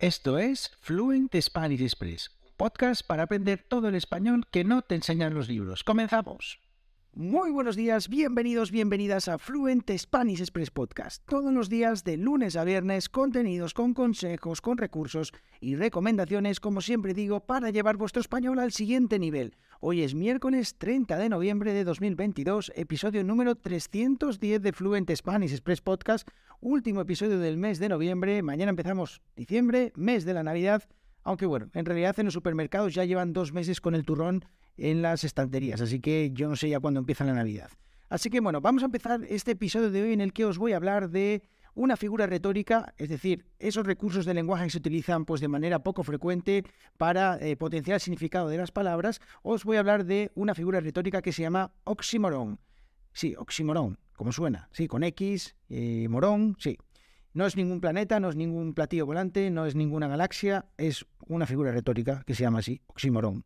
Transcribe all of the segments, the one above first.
Esto es Fluent Spanish Express, un podcast para aprender todo el español que no te enseñan los libros. ¡Comenzamos! Muy buenos días, bienvenidos, bienvenidas a Fluent Spanish Express Podcast. Todos los días de lunes a viernes, contenidos con consejos, con recursos y recomendaciones, como siempre digo, para llevar vuestro español al siguiente nivel. Hoy es miércoles 30 de noviembre de 2022, episodio número 310 de Fluent Spanish Express Podcast, último episodio del mes de noviembre. Mañana empezamos diciembre, mes de la Navidad. Aunque bueno, en realidad en los supermercados ya llevan dos meses con el turrón en las estanterías, así que yo no sé ya cuándo empieza la Navidad. Así que bueno, vamos a empezar este episodio de hoy en el que os voy a hablar de una figura retórica, es decir, esos recursos de lenguaje que se utilizan pues, de manera poco frecuente para eh, potenciar el significado de las palabras, os voy a hablar de una figura retórica que se llama oxímoron. Sí, oxímoron, como suena, sí, con X, eh, morón, sí. No es ningún planeta, no es ningún platillo volante, no es ninguna galaxia, es una figura retórica que se llama así, oxímoron.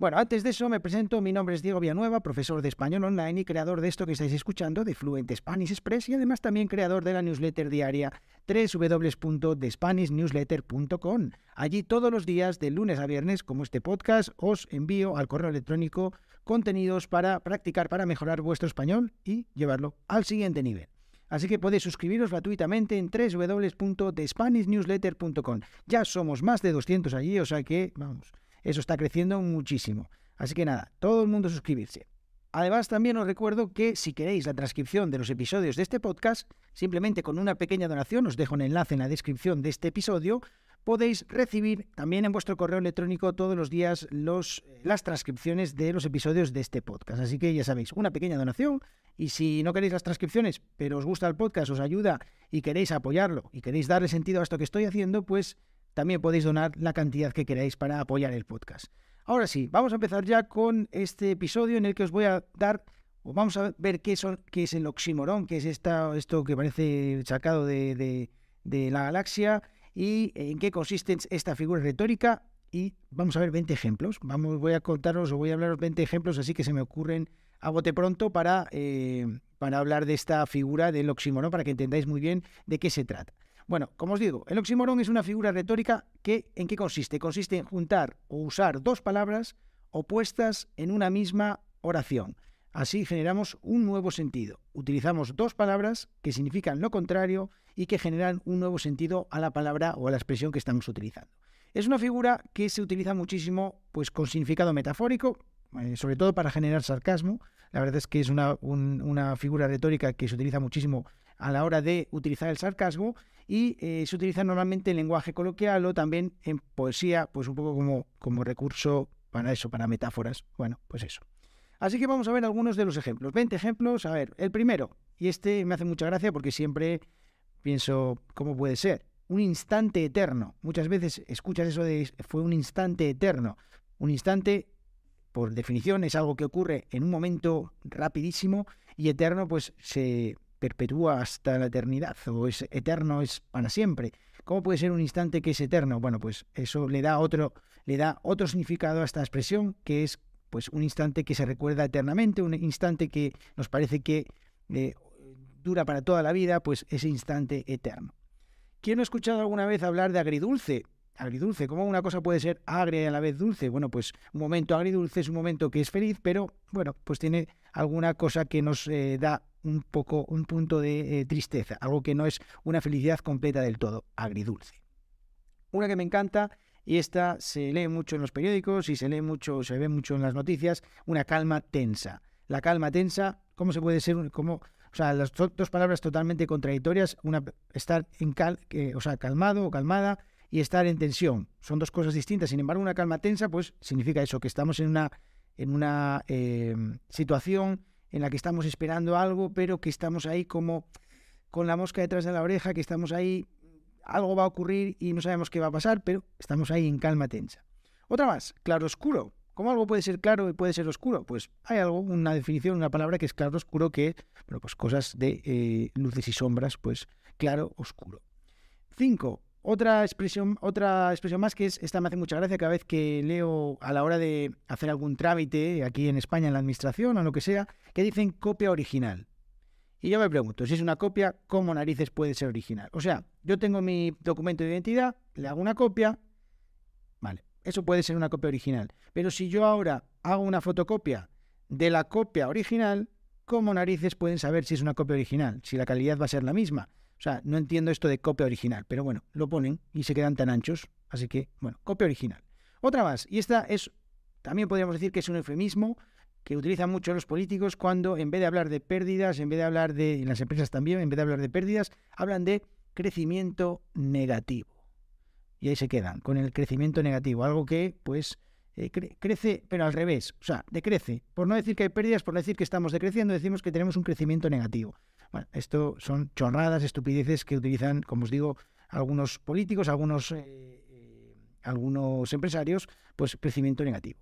Bueno, antes de eso me presento, mi nombre es Diego Villanueva, profesor de español online y creador de esto que estáis escuchando, de Fluent Spanish Express, y además también creador de la newsletter diaria www.thespanishnewsletter.com. Allí todos los días, de lunes a viernes, como este podcast, os envío al correo electrónico contenidos para practicar, para mejorar vuestro español y llevarlo al siguiente nivel. Así que podéis suscribiros gratuitamente en www.thespanishnewsletter.com. Ya somos más de 200 allí, o sea que, vamos, eso está creciendo muchísimo. Así que nada, todo el mundo suscribirse. Además, también os recuerdo que si queréis la transcripción de los episodios de este podcast, simplemente con una pequeña donación, os dejo un enlace en la descripción de este episodio, podéis recibir también en vuestro correo electrónico todos los días los, eh, las transcripciones de los episodios de este podcast. Así que ya sabéis, una pequeña donación y si no queréis las transcripciones, pero os gusta el podcast, os ayuda y queréis apoyarlo y queréis darle sentido a esto que estoy haciendo, pues también podéis donar la cantidad que queráis para apoyar el podcast. Ahora sí, vamos a empezar ya con este episodio en el que os voy a dar, o vamos a ver qué, es el oxímoron, qué es esta, esto que parece sacado de, de, la galaxia y en qué consiste esta figura retórica. Y vamos a ver 20 ejemplos. Vamos, voy a contaros o voy a hablaros 20 ejemplos, así que se me ocurren a bote pronto para, eh, para hablar de esta figura del oxímoron, para que entendáis muy bien de qué se trata. Bueno, como os digo, el oxímoron es una figura retórica que, ¿en qué consiste? Consiste en juntar o usar dos palabras opuestas en una misma oración. Así generamos un nuevo sentido. Utilizamos dos palabras que significan lo contrario y que generan un nuevo sentido a la palabra o a la expresión que estamos utilizando. Es una figura que se utiliza muchísimo pues, con significado metafórico, eh, sobre todo para generar sarcasmo. La verdad es que es una, una figura retórica que se utiliza muchísimo a la hora de utilizar el sarcasmo y eh, se utiliza normalmente en lenguaje coloquial o también en poesía, pues un poco como, como recurso para eso, para metáforas. Bueno, pues eso. Así que vamos a ver algunos de los ejemplos. 20 ejemplos. A ver, el primero, y este me hace mucha gracia porque siempre pienso, ¿cómo puede ser? Un instante eterno. Muchas veces escuchas eso de fue un instante eterno. Un instante, por definición, es algo que ocurre en un momento rapidísimo y eterno, pues se perpetúa hasta la eternidad o es eterno, es para siempre. ¿Cómo puede ser un instante que es eterno? Bueno, pues eso le da otro, le da otro significado a esta expresión, que es pues un instante que se recuerda eternamente, un instante que nos parece que eh, dura para toda la vida, pues ese instante eterno. ¿Quién no ha escuchado alguna vez hablar de agridulce? Agridulce, ¿cómo una cosa puede ser agria y a la vez dulce? Bueno, pues un momento agridulce es un momento que es feliz, pero bueno, pues tiene alguna cosa que nos eh, da un poco, un punto de eh, tristeza, algo que no es una felicidad completa del todo, agridulce. Una que me encanta y esta se lee mucho en los periódicos y se lee mucho, se ve mucho en las noticias, una calma tensa. La calma tensa, ¿cómo se puede ser? como o sea, las dos palabras totalmente contradictorias, una estar en cal, o sea, calmado o calmada y estar en tensión. Son dos cosas distintas. Sin embargo, una calma tensa, pues significa eso, que estamos en una, en una em, situación en la que estamos esperando algo, pero que estamos ahí como con la mosca detrás de la oreja, que estamos ahí, algo va a ocurrir y no sabemos qué va a pasar, pero estamos ahí en calma tensa. Otra más, claro oscuro. ¿Cómo algo puede ser claro y puede ser oscuro? Pues hay algo, una definición, una palabra que es claro oscuro, que es, bueno, pues cosas de eh, luces y sombras, pues claro, oscuro. Cinco, otra expresión, otra expresión más que es, esta me hace mucha gracia cada vez que leo a la hora de hacer algún trámite aquí en España, en la administración o lo que sea, que dicen copia original. Y yo me pregunto, si es una copia, ¿cómo narices puede ser original? O sea, yo tengo mi documento de identidad, le hago una copia, vale, eso puede ser una copia original. Pero si yo ahora hago una fotocopia de la copia original, ¿cómo narices pueden saber si es una copia original? Si la calidad va a ser la misma. O sea, no entiendo esto de copia original, pero bueno, lo ponen y se quedan tan anchos. Así que, bueno, copia original. Otra más, y esta es, también podríamos decir que es un eufemismo que utilizan mucho los políticos cuando en vez de hablar de pérdidas, en vez de hablar de, en las empresas también, en vez de hablar de pérdidas, hablan de crecimiento negativo. Y ahí se quedan, con el crecimiento negativo, algo que pues eh, crece, pero al revés, o sea, decrece. Por no decir que hay pérdidas, por no decir que estamos decreciendo, decimos que tenemos un crecimiento negativo. Bueno, esto son chorradas, estupideces que utilizan, como os digo, algunos políticos, algunos, eh, algunos empresarios, pues crecimiento negativo.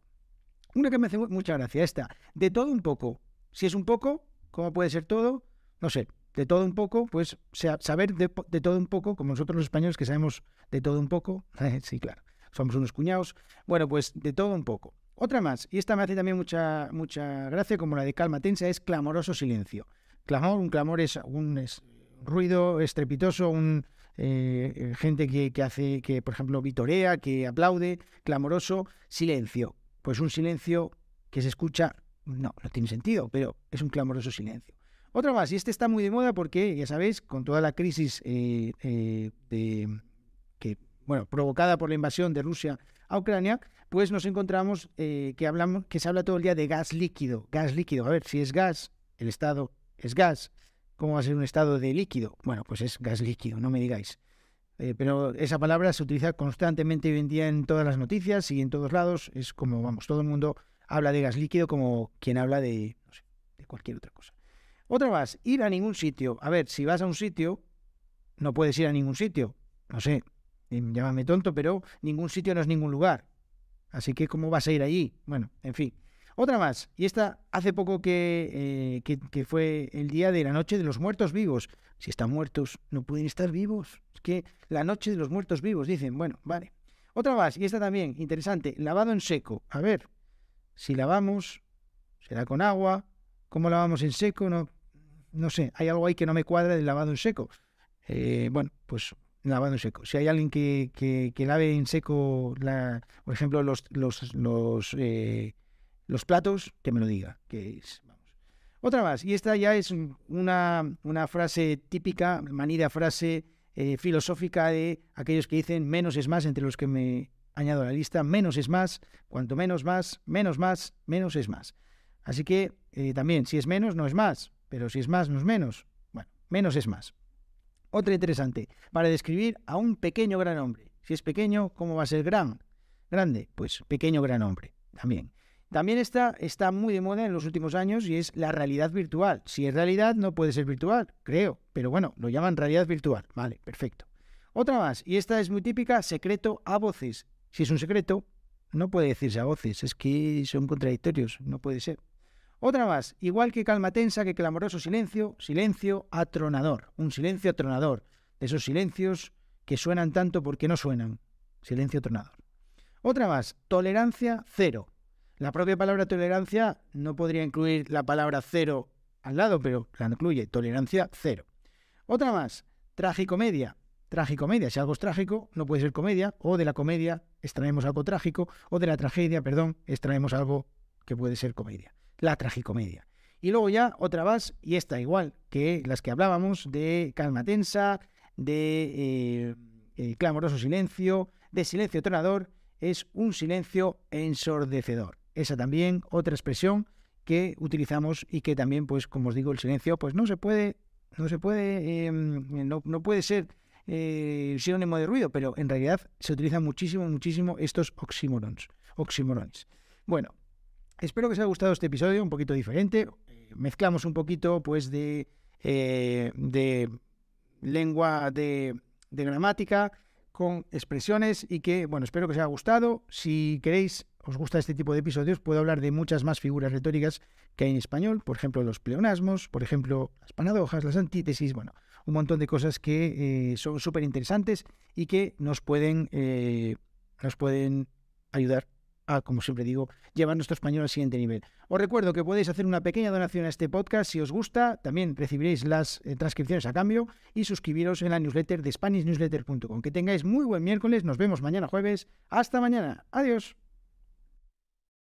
Una que me hace mucha gracia, esta, de todo un poco. Si es un poco, ¿cómo puede ser todo? No sé, de todo un poco, pues saber de, de, todo un poco, como nosotros los españoles que sabemos de todo un poco, sí, claro, somos unos cuñados, bueno, pues de todo un poco. Otra más, y esta me hace también mucha, mucha gracia, como la de calma tensa, es clamoroso silencio clamor, un clamor es un ruido estrepitoso, un, eh, gente que, hace, que por ejemplo vitorea, que aplaude, clamoroso, silencio. Pues un silencio que se escucha, no, no tiene sentido, pero es un clamoroso silencio. Otra más, y este está muy de moda porque, ya sabéis, con toda la crisis eh, eh, que, bueno, provocada por la invasión de Rusia a Ucrania, pues nos encontramos que, hablamos, que se habla todo el día de gas líquido. Gas líquido, a ver, si es gas, el Estado es gas. ¿Cómo va a ser un estado de líquido? Bueno, pues es gas líquido, no me digáis. Eh, pero esa palabra se utiliza constantemente hoy en día en todas las noticias y en todos lados. Es como, vamos, todo el mundo habla de gas líquido como quien habla de, de cualquier otra cosa. Otra más, ir a ningún sitio. A ver, si vas a un sitio, no puedes ir a ningún sitio. No sé, em, llámame tonto, pero ningún sitio no es ningún lugar. Así que, ¿cómo vas a ir allí? Bueno, en fin. Otra más, y esta hace poco eh, que, fue el día de la noche de los muertos vivos. Si están muertos, no pueden estar vivos. Es que la noche de los muertos vivos, dicen, bueno, vale. Otra más, y esta también, interesante, lavado en seco. A ver, si lavamos, será con agua, ¿cómo lavamos en seco? No, no sé, hay algo ahí que no me cuadra del lavado en seco. Eh, bueno, pues lavado en seco. Si hay alguien que, que, lave en seco, la, por ejemplo, los, los, eh, los platos, que me lo diga. Que es, vamos. Otra más, y esta ya es una, frase típica, manida frase eh, filosófica de aquellos que dicen menos es más, entre los que me añado a la lista, menos es más, cuanto menos más, menos más, menos es más. Así que eh, también, si es menos, no es más, pero si es más, no es menos. Bueno, menos es más. Otra interesante, para describir a un pequeño gran hombre. Si es pequeño, ¿cómo va a ser gran? Grande, pues pequeño gran hombre también. También está, está muy de moda en los últimos años y es la realidad virtual. Si es realidad, no puede ser virtual, creo. Pero bueno, lo llaman realidad virtual. Vale, perfecto. Otra más, y esta es muy típica, secreto a voces. Si es un secreto, no puede decirse a voces, es que son contradictorios, no puede ser. Otra más, igual que calma tensa, que clamoroso silencio, silencio atronador, un silencio atronador, de esos silencios que suenan tanto porque no suenan, silencio atronador. Otra más, tolerancia cero, la propia palabra tolerancia no podría incluir la palabra cero al lado, pero la incluye, tolerancia cero. Otra más, tragicomedia. Tragicomedia, si algo es trágico, no puede ser comedia, o de la comedia extraemos algo trágico, o de la tragedia, perdón, extraemos algo que puede ser comedia. La tragicomedia. Y luego ya otra más, y esta igual que las que hablábamos de calma tensa, de eh, clamoroso silencio, de silencio tronador, es un silencio ensordecedor. Esa también, otra expresión que utilizamos y que también, pues, como os digo, el silencio, pues no se puede, no se puede, em, no, no, puede ser eh, sinónimo de ruido, pero en realidad se utilizan muchísimo, muchísimo estos oxímorons, oxímorons. Bueno, espero que os haya gustado este episodio, un poquito diferente. Mezclamos un poquito, pues, de, eh, de lengua de, de gramática con expresiones y que, bueno, espero que os haya gustado. Si queréis os gusta este tipo de episodios, puedo hablar de muchas más figuras retóricas que hay en español, por ejemplo, los pleonasmos, por ejemplo, las paradojas, las antítesis, bueno, un montón de cosas que eh, son súper interesantes y que nos pueden, eh, pueden ayudar a, como siempre digo, llevar nuestro español al siguiente nivel. Os recuerdo que podéis hacer una pequeña donación a este podcast si os gusta, también recibiréis las eh, transcripciones a cambio y suscribiros en la newsletter de SpanishNewsletter.com. Que tengáis muy buen miércoles, nos vemos mañana jueves, hasta mañana, adiós.